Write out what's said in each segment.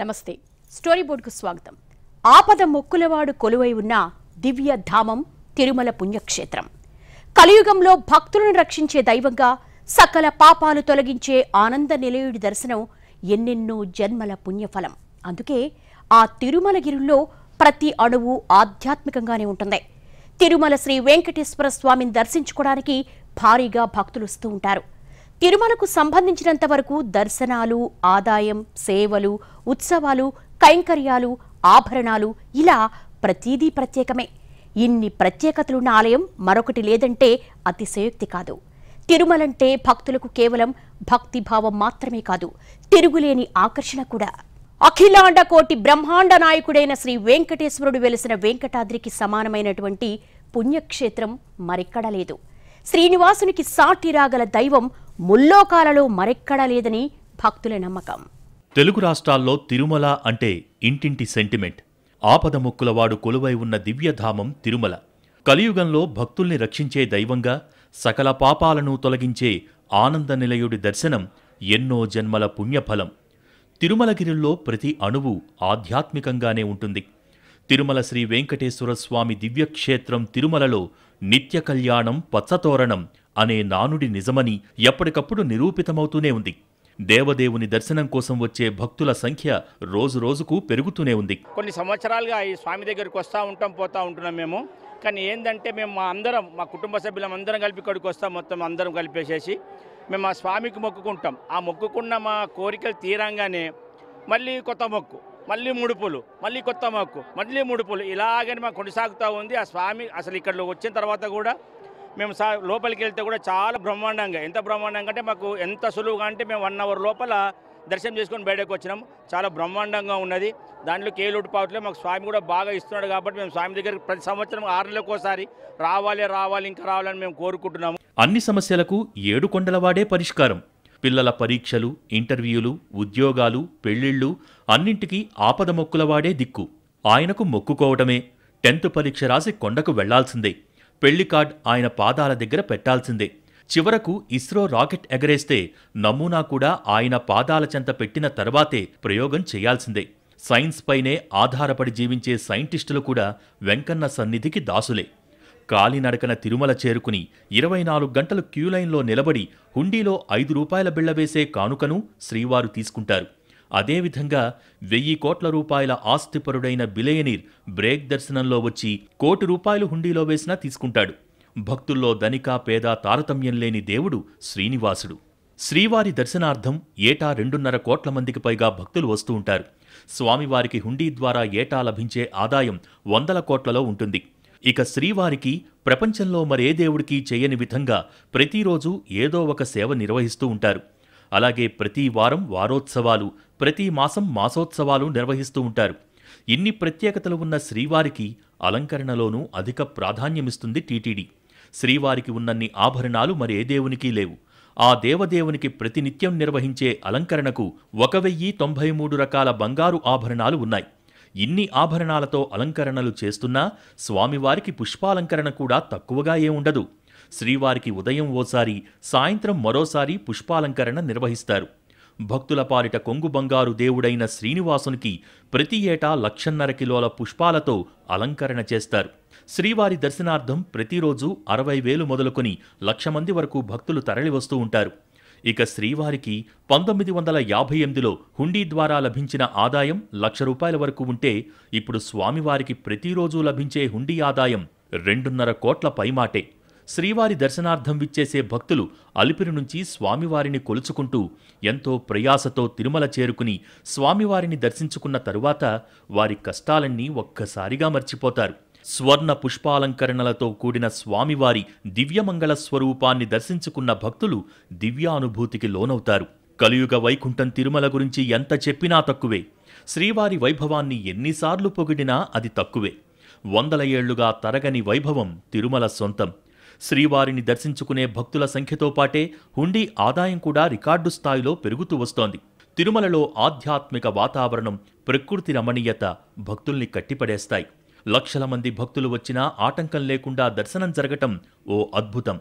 నమస్తే స్టోరీ బోర్డుకు స్వాగతం ఆపద మొక్కులవాడు కొలువై ఉన్న దివ్య ధామం తిరుమల పుణ్యక్షేత్రం కలియుగంలో భక్తులను రక్షించే దైవంగా సకల పాపాలు తొలగించే ఆనంద నిలయుడి దర్శనం ఎన్నెన్నో జన్మల పుణ్యఫలం అందుకే ఆ తిరుమలగిరిలో ప్రతి అణువు ఆధ్యాత్మికంగానే ఉంటుంది తిరుమల శ్రీ వెంకటేశ్వర స్వామిని దర్శించుకోవడానికి భారీగా భక్తులు వస్తూ ఉంటారు తిరుమలకు సంబంధించినంత వరకు దర్శనాలు ఆదాయం సేవలు ఉత్సవాలు కైంకర్యాలు ఆభరణాలు ఇలా ప్రతీదీ ప్రత్యేకమే ఇన్ని ప్రత్యేకతలున్న ఆలయం మరొకటి లేదంటే అతిశయోక్తి కాదు తిరుమలంటే భక్తులకు కేవలం భక్తిభావం మాత్రమే కాదు తిరుగులేని ఆకర్షణ కూడా అఖిలాండ కోటి బ్రహ్మాండ నాయకుడైన శ్రీ వెంకటేశ్వరుడు వెలిసిన వెంకటాద్రికి సమానమైనటువంటి పుణ్యక్షేత్రం మరెక్కడా లేదు శ్రీనివాసునికి సాటిరాగల దైవం ముల్లోకాలలో మరెక్కడా లేదని భక్తుల నమ్మకం తెలుగు రాష్ట్రాల్లో తిరుమల అంటే ఇంటింటి సెంటిమెంట్ ఆపద ముక్కులవాడు కొలువై ఉన్న దివ్యధామం తిరుమల కలియుగంలో భక్తుల్ని రక్షించే దైవంగా సకల పాపాలను తొలగించే ఆనంద నిలయుడి దర్శనం ఎన్నో జన్మల పుణ్యఫలం తిరుమలగిరిలో ప్రతి అణువు ఆధ్యాత్మికంగానే ఉంటుంది తిరుమల శ్రీ వెంకటేశ్వర స్వామి దివ్యక్షేత్రం తిరుమలలో నిత్య కళ్యాణం పచ్చతోరణం అనే నానుడి నిజమని ఎప్పటికప్పుడు నిరూపితమవుతూనే ఉంది దేవదేవుని దర్శనం కోసం వచ్చే భక్తుల సంఖ్య రోజు రోజుకు పెరుగుతూనే ఉంది కొన్ని సంవత్సరాలుగా ఈ స్వామి దగ్గరికి వస్తూ ఉంటాం పోతూ ఉంటున్నాం మేము కానీ ఏంటంటే మేము మా అందరం మా కుటుంబ సభ్యులం అందరం కలిపి ఇక్కడికి వస్తాం మొత్తం అందరం కలిపేసేసి మేము ఆ స్వామికి మొక్కుకుంటాం ఆ మొక్కుకున్న మా కోరికలు తీరంగానే మళ్ళీ కొత్త మొక్కు మళ్ళీ ముడుపులు మళ్ళీ కొత్త మొక్కు మళ్ళీ ముడుపులు ఇలాగని మాకు కొనసాగుతూ ఉంది ఆ స్వామి అసలు ఇక్కడ వచ్చిన తర్వాత కూడా మేము సా లోపలికి వెళ్తే కూడా చాలా బ్రహ్మాండంగా ఎంత బ్రహ్మాండంగా అంటే మాకు ఎంత సులువుగా అంటే మేము వన్ అవర్ లోపల దర్శనం చేసుకొని బయటకు వచ్చినాం చాలా బ్రహ్మాండంగా ఉన్నది దాంట్లో కేలుడు పావుట్లో మాకు స్వామి కూడా బాగా ఇస్తున్నాడు కాబట్టి మేము స్వామి దగ్గర ప్రతి సంవత్సరం ఆరు నెలలకోసారి రావాలి రావాలి ఇంకా రావాలని మేము కోరుకుంటున్నాము అన్ని సమస్యలకు ఏడు కొండలవాడే పరిష్కారం పిల్లల పరీక్షలు ఇంటర్వ్యూలు ఉద్యోగాలు పెళ్లిళ్ళు అన్నింటికీ ఆపద మొక్కులవాడే దిక్కు ఆయనకు మొక్కుకోవటమే టెన్త్ పరీక్ష రాసి కొండకు వెళ్లాల్సిందే పెళ్లి కార్డ్ ఆయన పాదాల దగ్గర పెట్టాల్సిందే చివరకు ఇస్రో రాకెట్ ఎగరేస్తే నమూనా కూడా ఆయన పాదాల చెంత పెట్టిన తర్వాతే ప్రయోగం చేయాల్సిందే సైన్స్ పైనే ఆధారపడి జీవించే సైంటిస్టులు కూడా వెంకన్న సన్నిధికి దాసులే కాలినడకన తిరుమల చేరుకుని ఇరవై నాలుగు గంటలు క్యూలైన్లో నిలబడి హుండీలో ఐదు రూపాయల బిళ్లవేసే కానుకను శ్రీవారు తీసుకుంటారు అదేవిధంగా వెయ్యి కోట్ల రూపాయల ఆస్తిపరుడైన బిలేయనీర్ బ్రేక్ దర్శనంలో వచ్చి కోటి రూపాయలు హుండీలో వేసినా తీసుకుంటాడు భక్తుల్లో ధనిక పేద తారతమ్యం లేని దేవుడు శ్రీనివాసుడు శ్రీవారి దర్శనార్థం ఏటా రెండున్నర కోట్ల మందికి పైగా భక్తులు వస్తూ ఉంటారు స్వామివారికి హుండీ ద్వారా ఏటా లభించే ఆదాయం వందల కోట్లలో ఉంటుంది ఇక శ్రీవారికి ప్రపంచంలో మరే దేవుడికి చేయని విధంగా ప్రతిరోజు ఏదో ఒక సేవ నిర్వహిస్తూ ఉంటారు అలాగే ప్రతి వారం వారోత్సవాలు ప్రతి మాసం మాసోత్సవాలు నిర్వహిస్తూ ఉంటారు ఇన్ని ప్రత్యేకతలు ఉన్న శ్రీవారికి అలంకరణలోనూ అధిక ప్రాధాన్యమిస్తుంది టీటీడీ శ్రీవారికి ఉన్నన్ని ఆభరణాలు మరే దేవునికి లేవు ఆ దేవదేవునికి ప్రతినిత్యం నిర్వహించే అలంకరణకు ఒక వెయ్యి తొంభై మూడు రకాల బంగారు ఆభరణాలు ఉన్నాయి ఇన్ని ఆభరణాలతో అలంకరణలు చేస్తున్నా స్వామివారికి పుష్పాలంకరణ కూడా తక్కువగా ఏముండదు శ్రీవారికి ఉదయం ఓసారి సాయంత్రం మరోసారి పుష్పాలంకరణ నిర్వహిస్తారు భక్తుల పాలిట కొంగు బంగారు దేవుడైన శ్రీనివాసునికి ప్రతి ఏటా లక్షన్నర కిలోల పుష్పాలతో అలంకరణ చేస్తారు శ్రీవారి దర్శనార్థం ప్రతిరోజు అరవై వేలు మొదలుకొని లక్ష మంది వరకు భక్తులు తరలివస్తూ ఉంటారు ఇక శ్రీవారికి పంతొమ్మిది వందల యాభై ఎనిమిదిలో హుండీ ద్వారా లభించిన ఆదాయం లక్ష రూపాయల వరకు ఉంటే ఇప్పుడు స్వామివారికి ప్రతిరోజు లభించే హుండీ ఆదాయం రెండున్నర కోట్ల పైమాటే శ్రీవారి దర్శనార్థం విచ్చేసే భక్తులు అలిపిరి నుంచి స్వామివారిని కొలుచుకుంటూ ఎంతో ప్రయాసతో తిరుమల చేరుకుని స్వామివారిని దర్శించుకున్న తరువాత వారి కష్టాలన్నీ ఒక్కసారిగా మర్చిపోతారు స్వర్ణ పుష్పాలంకరణలతో కూడిన స్వామివారి దివ్యమంగళ స్వరూపాన్ని దర్శించుకున్న భక్తులు దివ్యానుభూతికి లోనవుతారు కలియుగ వైకుంఠం తిరుమల గురించి ఎంత చెప్పినా తక్కువే శ్రీవారి వైభవాన్ని ఎన్నిసార్లు పొగిడినా అది తక్కువే వందల ఏళ్లుగా తరగని వైభవం తిరుమల సొంతం శ్రీవారిని దర్శించుకునే భక్తుల సంఖ్యతో పాటే హుండీ ఆదాయం కూడా రికార్డు స్థాయిలో పెరుగుతూ వస్తోంది తిరుమలలో ఆధ్యాత్మిక వాతావరణం ప్రకృతి రమణీయత భక్తుల్ని కట్టిపడేస్తాయి లక్షల మంది భక్తులు వచ్చినా ఆటంకం లేకుండా దర్శనం జరగటం ఓ అద్భుతం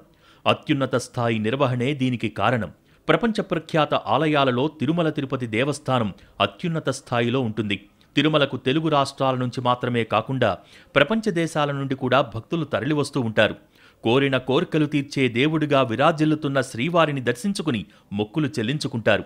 అత్యున్నత స్థాయి నిర్వహణే దీనికి కారణం ప్రపంచ ప్రఖ్యాత ఆలయాలలో తిరుమల తిరుపతి దేవస్థానం అత్యున్నత స్థాయిలో ఉంటుంది తిరుమలకు తెలుగు రాష్ట్రాల నుంచి మాత్రమే కాకుండా ప్రపంచ దేశాల నుండి కూడా భక్తులు తరలివస్తూ ఉంటారు కోరిన కోర్కెలు తీర్చే దేవుడిగా విరాజిల్లుతున్న శ్రీవారిని దర్శించుకుని మొక్కులు చెల్లించుకుంటారు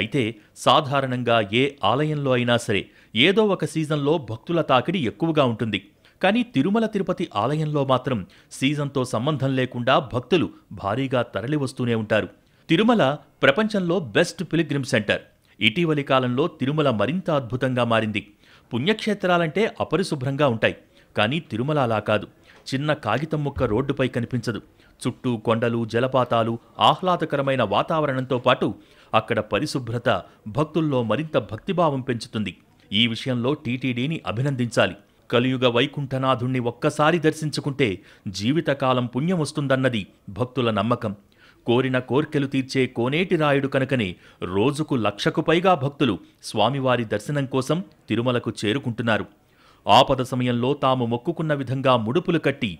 అయితే సాధారణంగా ఏ ఆలయంలో అయినా సరే ఏదో ఒక సీజన్లో భక్తుల తాకిడి ఎక్కువగా ఉంటుంది కానీ తిరుమల తిరుపతి ఆలయంలో మాత్రం సీజన్తో సంబంధం లేకుండా భక్తులు భారీగా తరలివస్తూనే ఉంటారు తిరుమల ప్రపంచంలో బెస్ట్ పిలిగ్రిమ్ సెంటర్ ఇటీవలి కాలంలో తిరుమల మరింత అద్భుతంగా మారింది పుణ్యక్షేత్రాలంటే అపరిశుభ్రంగా ఉంటాయి కానీ తిరుమల అలా కాదు చిన్న కాగితం ముక్క రోడ్డుపై కనిపించదు చుట్టూ కొండలు జలపాతాలు ఆహ్లాదకరమైన వాతావరణంతో పాటు అక్కడ పరిశుభ్రత భక్తుల్లో మరింత భక్తిభావం పెంచుతుంది ఈ విషయంలో టీటీడీని అభినందించాలి కలియుగ వైకుంఠనాథుణ్ణి ఒక్కసారి దర్శించుకుంటే జీవితకాలం పుణ్యం వస్తుందన్నది భక్తుల నమ్మకం కోరిన కోర్కెలు తీర్చే కోనేటి రాయుడు కనుకనే రోజుకు లక్షకు పైగా భక్తులు స్వామివారి దర్శనం కోసం తిరుమలకు చేరుకుంటున్నారు ఆపద సమయంలో తాము మొక్కుకున్న విధంగా ముడుపులు కట్టి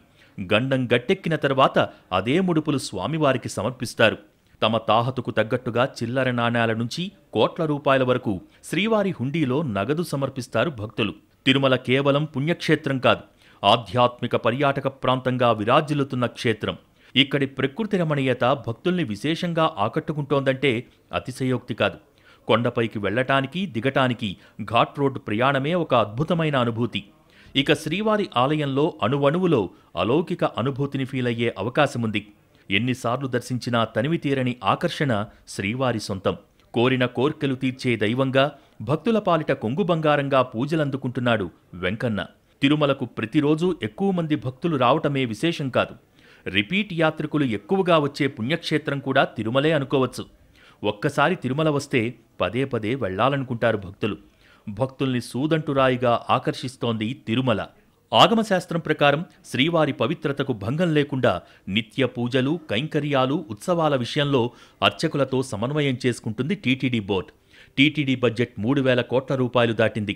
గండం గట్టెక్కిన తర్వాత అదే ముడుపులు స్వామివారికి సమర్పిస్తారు తమ తాహతుకు తగ్గట్టుగా చిల్లర నాణ్యాల నుంచి కోట్ల రూపాయల వరకు శ్రీవారి హుండీలో నగదు సమర్పిస్తారు భక్తులు తిరుమల కేవలం పుణ్యక్షేత్రం కాదు ఆధ్యాత్మిక పర్యాటక ప్రాంతంగా విరాజిల్లుతున్న క్షేత్రం ఇక్కడి ప్రకృతి రమణీయత భక్తుల్ని విశేషంగా ఆకట్టుకుంటోందంటే అతిశయోక్తి కాదు కొండపైకి వెళ్లటానికి దిగటానికి ఘాట్ రోడ్ ప్రయాణమే ఒక అద్భుతమైన అనుభూతి ఇక శ్రీవారి ఆలయంలో అణువణువులో అలౌకిక అనుభూతిని ఫీలయ్యే అవకాశముంది ఎన్నిసార్లు దర్శించినా తనివి తీరని ఆకర్షణ శ్రీవారి సొంతం కోరిన కోర్కెలు తీర్చే దైవంగా భక్తుల పాలిట కొంగు బంగారంగా పూజలందుకుంటున్నాడు వెంకన్న తిరుమలకు ప్రతిరోజూ ఎక్కువ మంది భక్తులు రావటమే విశేషం కాదు రిపీట్ యాత్రికులు ఎక్కువగా వచ్చే పుణ్యక్షేత్రం కూడా తిరుమలే అనుకోవచ్చు ఒక్కసారి తిరుమల వస్తే పదే పదే వెళ్లాలనుకుంటారు భక్తులు భక్తుల్ని సూదంటురాయిగా ఆకర్షిస్తోంది తిరుమల ఆగమశాస్త్రం ప్రకారం శ్రీవారి పవిత్రతకు భంగం లేకుండా నిత్య పూజలు కైంకర్యాలు ఉత్సవాల విషయంలో అర్చకులతో సమన్వయం చేసుకుంటుంది టీటీడీ బోర్డ్ టీటీడీ బడ్జెట్ మూడు వేల కోట్ల రూపాయలు దాటింది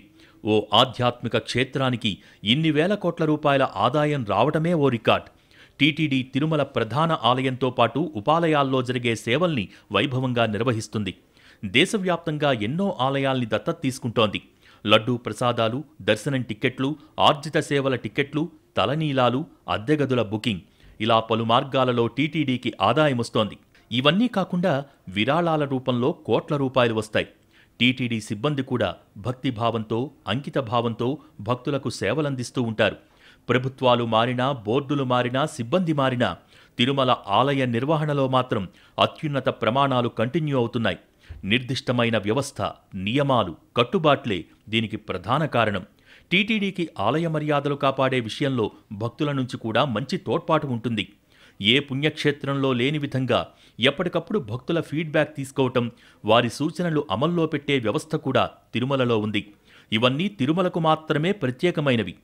ఓ ఆధ్యాత్మిక క్షేత్రానికి ఇన్ని వేల కోట్ల రూపాయల ఆదాయం రావడమే ఓ రికార్డ్ టీటీడీ తిరుమల ప్రధాన ఆలయంతో పాటు ఉపాలయాల్లో జరిగే సేవల్ని వైభవంగా నిర్వహిస్తుంది దేశవ్యాప్తంగా ఎన్నో ఆలయాల్ని దత్తత తీసుకుంటోంది లడ్డూ ప్రసాదాలు దర్శనం టిక్కెట్లు ఆర్జిత సేవల టిక్కెట్లు తలనీలాలు అద్దెగదుల బుకింగ్ ఇలా పలు మార్గాలలో టీటీడీకి ఆదాయమొస్తోంది ఇవన్నీ కాకుండా విరాళాల రూపంలో కోట్ల రూపాయలు వస్తాయి టీటీడీ సిబ్బంది కూడా భక్తిభావంతో అంకితభావంతో భక్తులకు సేవలందిస్తూ ఉంటారు ప్రభుత్వాలు మారినా బోర్డులు మారినా సిబ్బంది మారినా తిరుమల ఆలయ నిర్వహణలో మాత్రం అత్యున్నత ప్రమాణాలు కంటిన్యూ అవుతున్నాయి నిర్దిష్టమైన వ్యవస్థ నియమాలు కట్టుబాట్లే దీనికి ప్రధాన కారణం టీటీడీకి ఆలయ మర్యాదలు కాపాడే విషయంలో భక్తుల నుంచి కూడా మంచి తోడ్పాటు ఉంటుంది ఏ పుణ్యక్షేత్రంలో లేని విధంగా ఎప్పటికప్పుడు భక్తుల ఫీడ్బ్యాక్ తీసుకోవటం వారి సూచనలు అమల్లో పెట్టే వ్యవస్థ కూడా తిరుమలలో ఉంది ఇవన్నీ తిరుమలకు మాత్రమే ప్రత్యేకమైనవి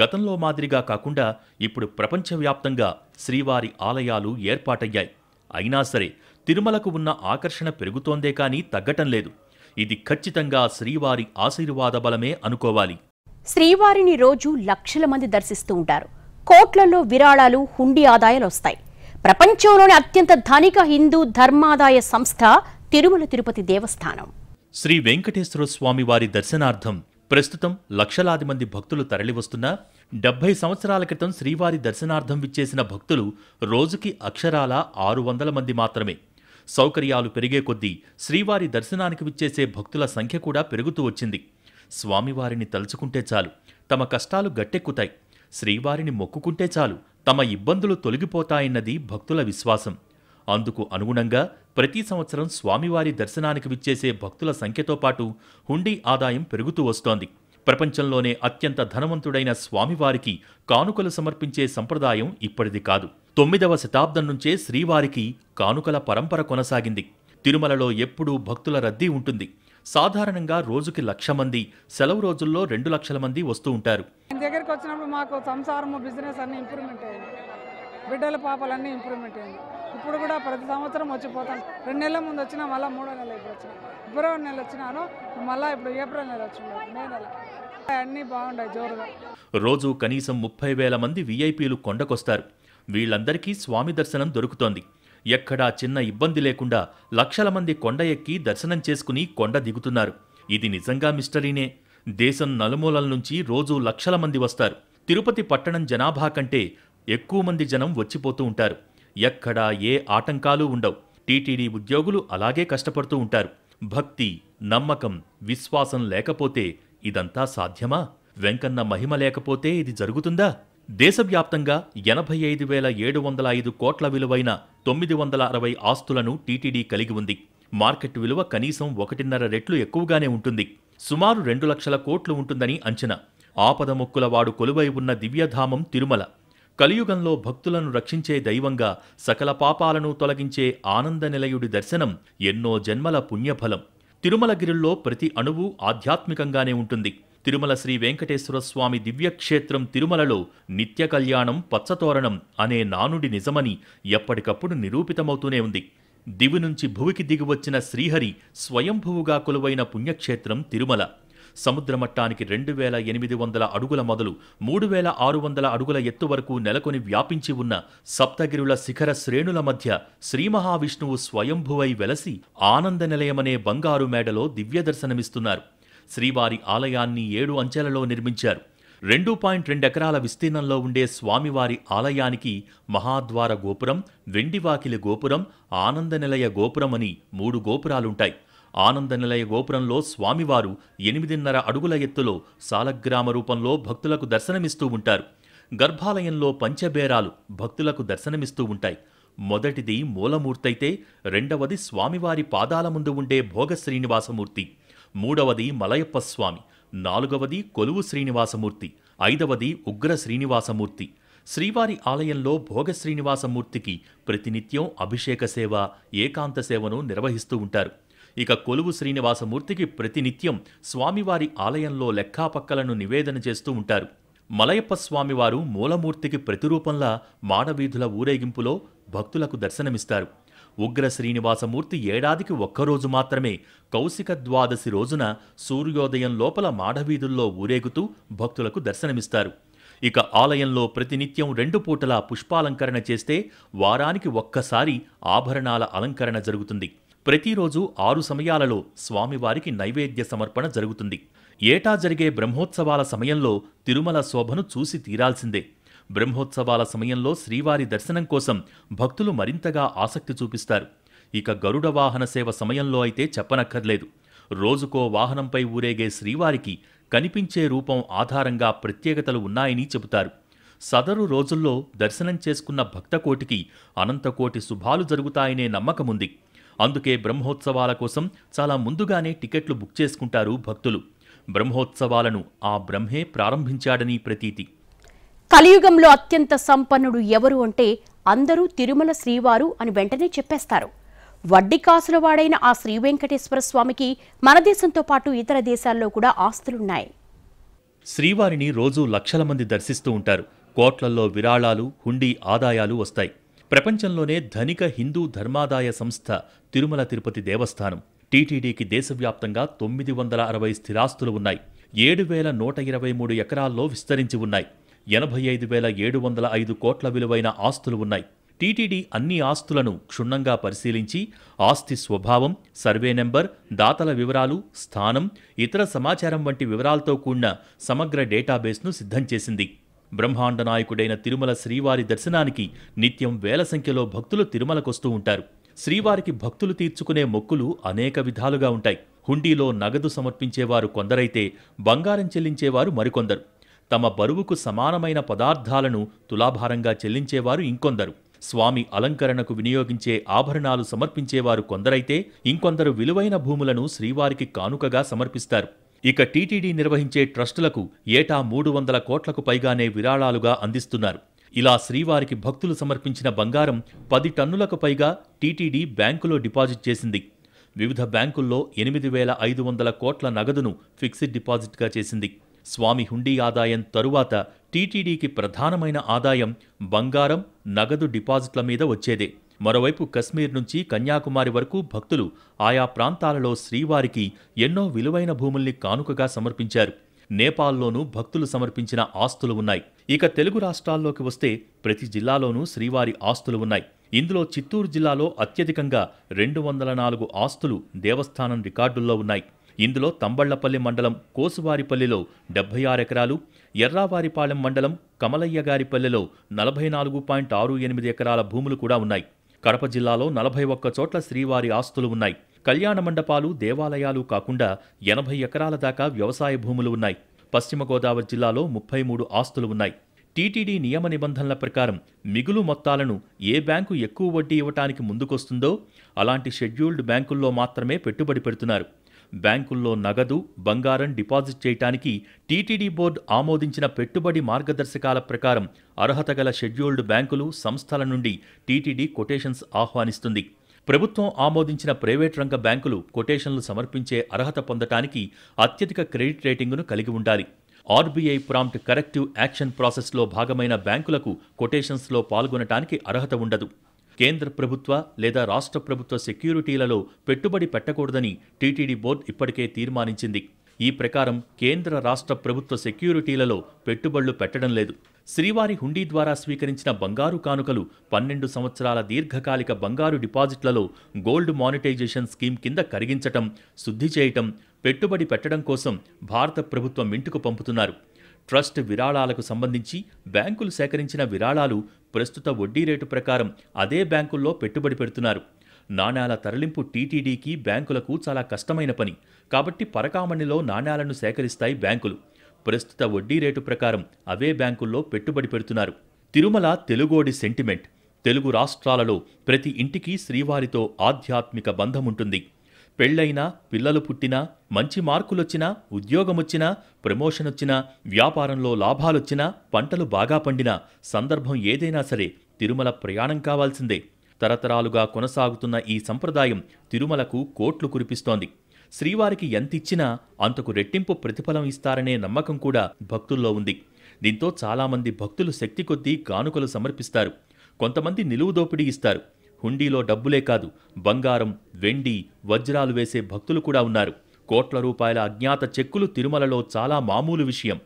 గతంలో మాదిరిగా కాకుండా ఇప్పుడు ప్రపంచవ్యాప్తంగా శ్రీవారి ఆలయాలు ఏర్పాటయ్యాయి అయినా సరే తిరుమలకు ఉన్న ఆకర్షణ పెరుగుతోందే కానీ తగ్గటం లేదు ఇది ఖచ్చితంగా శ్రీవారి ఆశీర్వాద బలమే అనుకోవాలి శ్రీవారిని రోజు లక్షల మంది దర్శిస్తూ ఉంటారు కోట్లలో విరాళాలు హుండీ ఆదాయాలు వస్తాయి ప్రపంచంలోని అత్యంత ధనిక హిందూ ధర్మాదాయ సంస్థ తిరుమల తిరుపతి దేవస్థానం శ్రీ వెంకటేశ్వర స్వామి వారి దర్శనార్థం ప్రస్తుతం లక్షలాది మంది భక్తులు తరలివస్తున్న డెబ్బై సంవత్సరాల క్రితం శ్రీవారి దర్శనార్థం విచ్చేసిన భక్తులు రోజుకి అక్షరాల ఆరు వందల మంది మాత్రమే సౌకర్యాలు పెరిగే కొద్దీ శ్రీవారి దర్శనానికి విచ్చేసే భక్తుల సంఖ్య కూడా పెరుగుతూ వచ్చింది స్వామివారిని తలుచుకుంటే చాలు తమ కష్టాలు గట్టెక్కుతాయి శ్రీవారిని మొక్కుకుంటే చాలు తమ ఇబ్బందులు తొలగిపోతాయన్నది భక్తుల విశ్వాసం అందుకు అనుగుణంగా ప్రతి సంవత్సరం స్వామివారి దర్శనానికి విచ్చేసే భక్తుల సంఖ్యతో పాటు హుండీ ఆదాయం పెరుగుతూ వస్తోంది ప్రపంచంలోనే అత్యంత ధనవంతుడైన స్వామివారికి కానుకలు సమర్పించే సంప్రదాయం ఇప్పటిది కాదు తొమ్మిదవ శతాబ్దం నుంచే శ్రీవారికి కానుకల పరంపర కొనసాగింది తిరుమలలో ఎప్పుడూ భక్తుల రద్దీ ఉంటుంది సాధారణంగా రోజుకి లక్ష మంది సెలవు రోజుల్లో రెండు లక్షల మంది వస్తూ ఉంటారు దగ్గరికి వచ్చినప్పుడు మాకు సంసారము బిజినెస్ అన్ని ఇంప్రూవ్మెంట్ అయ్యింది బిడ్డల పాపాలన్నీ ఇంప్రూవ్మెంట్ అయ్యింది ఇప్పుడు కూడా ప్రతి సంవత్సరం వచ్చిపోతాను రెండు నెలల ముందు వచ్చినా మళ్ళీ మూడో నెల ఇప్పుడు వచ్చిన ఫిబ్రవరి నెల వచ్చినాను మళ్ళీ ఇప్పుడు ఏప్రిల్ నెల వచ్చింది మే నెల అన్నీ బాగుంటాయి జోరుగా రోజు కనీసం ముప్పై వేల మంది విఐపీలు కొండకొస్తారు వీళ్ళందరికీ స్వామి దర్శనం దొరుకుతోంది ఎక్కడా చిన్న ఇబ్బంది లేకుండా లక్షల మంది కొండ ఎక్కి దర్శనం చేసుకుని కొండ దిగుతున్నారు ఇది నిజంగా మిస్టరీనే దేశం నలుమూలల నుంచి రోజూ లక్షల మంది వస్తారు తిరుపతి పట్టణం జనాభా కంటే ఎక్కువ మంది జనం వచ్చిపోతూ ఉంటారు ఎక్కడా ఏ ఆటంకాలు ఉండవు టీటీడీ ఉద్యోగులు అలాగే కష్టపడుతూ ఉంటారు భక్తి నమ్మకం విశ్వాసం లేకపోతే ఇదంతా సాధ్యమా వెంకన్న మహిమ లేకపోతే ఇది జరుగుతుందా దేశవ్యాప్తంగా ఎనభై ఐదు వేల ఏడు వందల ఐదు కోట్ల విలువైన తొమ్మిది వందల అరవై ఆస్తులను టీటీడీ కలిగి ఉంది మార్కెట్ విలువ కనీసం ఒకటిన్నర రెట్లు ఎక్కువగానే ఉంటుంది సుమారు రెండు లక్షల కోట్లు ఉంటుందని అంచనా ఆపద మొక్కులవాడు కొలువై ఉన్న దివ్యధామం తిరుమల కలియుగంలో భక్తులను రక్షించే దైవంగా సకల పాపాలను తొలగించే ఆనంద నిలయుడి దర్శనం ఎన్నో జన్మల పుణ్యఫలం తిరుమలగిరిలో ప్రతి అణువు ఆధ్యాత్మికంగానే ఉంటుంది తిరుమల శ్రీ వెంకటేశ్వర స్వామి దివ్యక్షేత్రం తిరుమలలో నిత్య కళ్యాణం పచ్చతోరణం అనే నానుడి నిజమని ఎప్పటికప్పుడు నిరూపితమవుతూనే ఉంది దివి నుంచి భువికి దిగివచ్చిన శ్రీహరి స్వయంభువుగా కొలువైన పుణ్యక్షేత్రం తిరుమల సముద్ర మట్టానికి రెండు వేల ఎనిమిది వందల అడుగుల మొదలు మూడు వేల ఆరు వందల అడుగుల ఎత్తు వరకు నెలకొని వ్యాపించి ఉన్న సప్తగిరుల శిఖర శ్రేణుల మధ్య శ్రీ మహావిష్ణువు స్వయంభువై వెలసి ఆనంద నిలయమనే బంగారు మేడలో దివ్యదర్శనమిస్తున్నారు శ్రీవారి ఆలయాన్ని ఏడు అంచెలలో నిర్మించారు రెండు పాయింట్ రెండెకరాల విస్తీర్ణంలో ఉండే స్వామివారి ఆలయానికి మహాద్వార గోపురం వెండివాకిలి గోపురం ఆనంద నిలయ గోపురం అని మూడు గోపురాలుంటాయి ఆనంద నిలయ గోపురంలో స్వామివారు ఎనిమిదిన్నర అడుగుల ఎత్తులో సాలగ్రామ రూపంలో భక్తులకు దర్శనమిస్తూ ఉంటారు గర్భాలయంలో పంచబేరాలు భక్తులకు దర్శనమిస్తూ ఉంటాయి మొదటిది మూలమూర్తయితే రెండవది స్వామివారి పాదాల ముందు ఉండే భోగ శ్రీనివాసమూర్తి మూడవది మలయప్ప స్వామి నాలుగవది కొలువు శ్రీనివాసమూర్తి ఐదవది ఉగ్ర శ్రీనివాసమూర్తి శ్రీవారి ఆలయంలో భోగ శ్రీనివాసమూర్తికి ప్రతినిత్యం అభిషేక సేవ ఏకాంత సేవను నిర్వహిస్తూ ఉంటారు ఇక కొలువు శ్రీనివాసమూర్తికి ప్రతినిత్యం స్వామివారి ఆలయంలో లెక్కాపక్కలను నివేదన చేస్తూ ఉంటారు మలయప్ప స్వామివారు మూలమూర్తికి ప్రతిరూపంలా మాడవీధుల ఊరేగింపులో భక్తులకు దర్శనమిస్తారు ఉగ్ర శ్రీనివాసమూర్తి ఏడాదికి ఒక్కరోజు మాత్రమే కౌశిక ద్వాదశి రోజున సూర్యోదయం లోపల మాడవీధుల్లో ఊరేగుతూ భక్తులకు దర్శనమిస్తారు ఇక ఆలయంలో ప్రతినిత్యం రెండు పూటలా పుష్పాలంకరణ చేస్తే వారానికి ఒక్కసారి ఆభరణాల అలంకరణ జరుగుతుంది ప్రతిరోజు ఆరు సమయాలలో స్వామివారికి నైవేద్య సమర్పణ జరుగుతుంది ఏటా జరిగే బ్రహ్మోత్సవాల సమయంలో తిరుమల శోభను చూసి తీరాల్సిందే బ్రహ్మోత్సవాల సమయంలో శ్రీవారి దర్శనం కోసం భక్తులు మరింతగా ఆసక్తి చూపిస్తారు ఇక గరుడ వాహన సేవ సమయంలో అయితే చెప్పనక్కర్లేదు రోజుకో వాహనంపై ఊరేగే శ్రీవారికి కనిపించే రూపం ఆధారంగా ప్రత్యేకతలు ఉన్నాయని చెబుతారు సదరు రోజుల్లో దర్శనం చేసుకున్న భక్తకోటికి అనంతకోటి శుభాలు జరుగుతాయనే నమ్మకముంది అందుకే బ్రహ్మోత్సవాల కోసం చాలా ముందుగానే టికెట్లు బుక్ చేసుకుంటారు భక్తులు బ్రహ్మోత్సవాలను ఆ బ్రహ్మే ప్రారంభించాడని ప్రతీతి కలియుగంలో అత్యంత సంపన్నుడు ఎవరు అంటే అందరూ తిరుమల శ్రీవారు అని వెంటనే చెప్పేస్తారు వడ్డీ కాసుల ఆ శ్రీ వెంకటేశ్వర స్వామికి మన దేశంతో పాటు ఇతర దేశాల్లో కూడా ఆస్తులున్నాయి శ్రీవారిని రోజూ లక్షల మంది దర్శిస్తూ ఉంటారు కోట్లల్లో విరాళాలు హుండీ ఆదాయాలు వస్తాయి ప్రపంచంలోనే ధనిక హిందూ ధర్మాదాయ సంస్థ తిరుమల తిరుపతి దేవస్థానం టీటీడీకి దేశవ్యాప్తంగా తొమ్మిది వందల అరవై స్థిరాస్తులు ఉన్నాయి ఏడు వేల నూట ఇరవై మూడు ఎకరాల్లో విస్తరించి ఉన్నాయి ఎనభై ఐదు వేల ఏడు వందల ఐదు కోట్ల విలువైన ఆస్తులు ఉన్నాయి టీటీడీ అన్ని ఆస్తులను క్షుణ్ణంగా పరిశీలించి ఆస్తి స్వభావం సర్వే నెంబర్ దాతల వివరాలు స్థానం ఇతర సమాచారం వంటి వివరాలతో కూడిన సమగ్ర డేటాబేస్ను సిద్ధం చేసింది బ్రహ్మాండ నాయకుడైన తిరుమల శ్రీవారి దర్శనానికి నిత్యం వేల సంఖ్యలో భక్తులు తిరుమలకొస్తూ ఉంటారు శ్రీవారికి భక్తులు తీర్చుకునే మొక్కులు అనేక విధాలుగా ఉంటాయి హుండీలో నగదు సమర్పించేవారు కొందరైతే బంగారం చెల్లించేవారు మరికొందరు తమ బరువుకు సమానమైన పదార్థాలను తులాభారంగా చెల్లించేవారు ఇంకొందరు స్వామి అలంకరణకు వినియోగించే ఆభరణాలు సమర్పించేవారు కొందరైతే ఇంకొందరు విలువైన భూములను శ్రీవారికి కానుకగా సమర్పిస్తారు ఇక టీటీడీ నిర్వహించే ట్రస్టులకు ఏటా మూడు వందల కోట్లకు పైగానే విరాళాలుగా అందిస్తున్నారు ఇలా శ్రీవారికి భక్తులు సమర్పించిన బంగారం పది టన్నులకు పైగా టీటీడీ బ్యాంకులో డిపాజిట్ చేసింది వివిధ బ్యాంకుల్లో ఎనిమిది వేల ఐదు వందల కోట్ల నగదును ఫిక్స్డ్ డిపాజిట్గా చేసింది స్వామి హుండీ ఆదాయం తరువాత టీటీడీకి ప్రధానమైన ఆదాయం బంగారం నగదు డిపాజిట్ల మీద వచ్చేదే మరోవైపు కశ్మీర్ నుంచి కన్యాకుమారి వరకు భక్తులు ఆయా ప్రాంతాలలో శ్రీవారికి ఎన్నో విలువైన భూముల్ని కానుకగా సమర్పించారు నేపాల్లోనూ భక్తులు సమర్పించిన ఆస్తులు ఉన్నాయి ఇక తెలుగు రాష్ట్రాల్లోకి వస్తే ప్రతి జిల్లాలోనూ శ్రీవారి ఆస్తులు ఉన్నాయి ఇందులో చిత్తూరు జిల్లాలో అత్యధికంగా రెండు వందల నాలుగు ఆస్తులు దేవస్థానం రికార్డుల్లో ఉన్నాయి ఇందులో తంబళ్లపల్లి మండలం కోసువారిపల్లిలో డెబ్బై ఆరు ఎకరాలు ఎర్రావారిపాలెం మండలం కమలయ్యగారిపల్లెలో నలభై నాలుగు పాయింట్ ఆరు ఎనిమిది ఎకరాల భూములు కూడా ఉన్నాయి కడప జిల్లాలో నలభై ఒక్క చోట్ల శ్రీవారి ఆస్తులు ఉన్నాయి కళ్యాణ మండపాలు దేవాలయాలు కాకుండా ఎనభై ఎకరాల దాకా వ్యవసాయ భూములు ఉన్నాయి పశ్చిమ గోదావరి జిల్లాలో ముప్పై మూడు ఆస్తులు ఉన్నాయి టీటీడీ నియమ నిబంధనల ప్రకారం మిగులు మొత్తాలను ఏ బ్యాంకు ఎక్కువ వడ్డీ ఇవ్వటానికి ముందుకొస్తుందో అలాంటి షెడ్యూల్డ్ బ్యాంకుల్లో మాత్రమే పెట్టుబడి పెడుతున్నారు బ్యాంకుల్లో నగదు బంగారం డిపాజిట్ చేయటానికి టీటీడీ బోర్డు ఆమోదించిన పెట్టుబడి మార్గదర్శకాల ప్రకారం అర్హత గల షెడ్యూల్డ్ బ్యాంకులు సంస్థల నుండి టీటీడీ కొటేషన్స్ ఆహ్వానిస్తుంది ప్రభుత్వం ఆమోదించిన ప్రైవేట్ రంగ బ్యాంకులు కొటేషన్లు సమర్పించే అర్హత పొందటానికి అత్యధిక క్రెడిట్ రేటింగ్ను కలిగి ఉండాలి ఆర్బీఐ ప్రాంప్ట్ కరెక్టివ్ యాక్షన్ ప్రాసెస్లో భాగమైన బ్యాంకులకు కొటేషన్స్లో పాల్గొనటానికి అర్హత ఉండదు కేంద్ర ప్రభుత్వ లేదా రాష్ట్ర ప్రభుత్వ సెక్యూరిటీలలో పెట్టుబడి పెట్టకూడదని టీటీడీ బోర్డు ఇప్పటికే తీర్మానించింది ఈ ప్రకారం కేంద్ర రాష్ట్ర ప్రభుత్వ సెక్యూరిటీలలో పెట్టుబడులు పెట్టడం లేదు శ్రీవారి హుండీ ద్వారా స్వీకరించిన బంగారు కానుకలు పన్నెండు సంవత్సరాల దీర్ఘకాలిక బంగారు డిపాజిట్లలో గోల్డ్ మానిటైజేషన్ స్కీమ్ కింద కరిగించటం శుద్ధి చేయటం పెట్టుబడి పెట్టడం కోసం భారత ప్రభుత్వం ఇంటుకు పంపుతున్నారు ట్రస్ట్ విరాళాలకు సంబంధించి బ్యాంకులు సేకరించిన విరాళాలు ప్రస్తుత వడ్డీ రేటు ప్రకారం అదే బ్యాంకుల్లో పెట్టుబడి పెడుతున్నారు నాణ్యాల తరలింపు టీటీడీకి బ్యాంకులకు చాలా కష్టమైన పని కాబట్టి పరకామణిలో నాణ్యాలను సేకరిస్తాయి బ్యాంకులు ప్రస్తుత వడ్డీ రేటు ప్రకారం అవే బ్యాంకుల్లో పెట్టుబడి పెడుతున్నారు తిరుమల తెలుగోడి సెంటిమెంట్ తెలుగు రాష్ట్రాలలో ప్రతి ఇంటికి శ్రీవారితో ఆధ్యాత్మిక బంధముంటుంది పెళ్లైనా పిల్లలు పుట్టినా మంచి మార్కులొచ్చినా ఉద్యోగమొచ్చినా ప్రమోషనొచ్చినా వ్యాపారంలో లాభాలొచ్చినా పంటలు బాగా పండినా సందర్భం ఏదైనా సరే తిరుమల ప్రయాణం కావాల్సిందే తరతరాలుగా కొనసాగుతున్న ఈ సంప్రదాయం తిరుమలకు కోట్లు కురిపిస్తోంది శ్రీవారికి ఎంతిచ్చినా అంతకు రెట్టింపు ప్రతిఫలం ఇస్తారనే నమ్మకం కూడా భక్తుల్లో ఉంది దీంతో చాలామంది భక్తులు శక్తి కొద్దీ కానుకలు సమర్పిస్తారు కొంతమంది నిలువు దోపిడీ ఇస్తారు హుండీలో డబ్బులే కాదు బంగారం వెండి వజ్రాలు వేసే భక్తులు కూడా ఉన్నారు కోట్ల రూపాయల అజ్ఞాత చెక్కులు తిరుమలలో చాలా మామూలు విషయం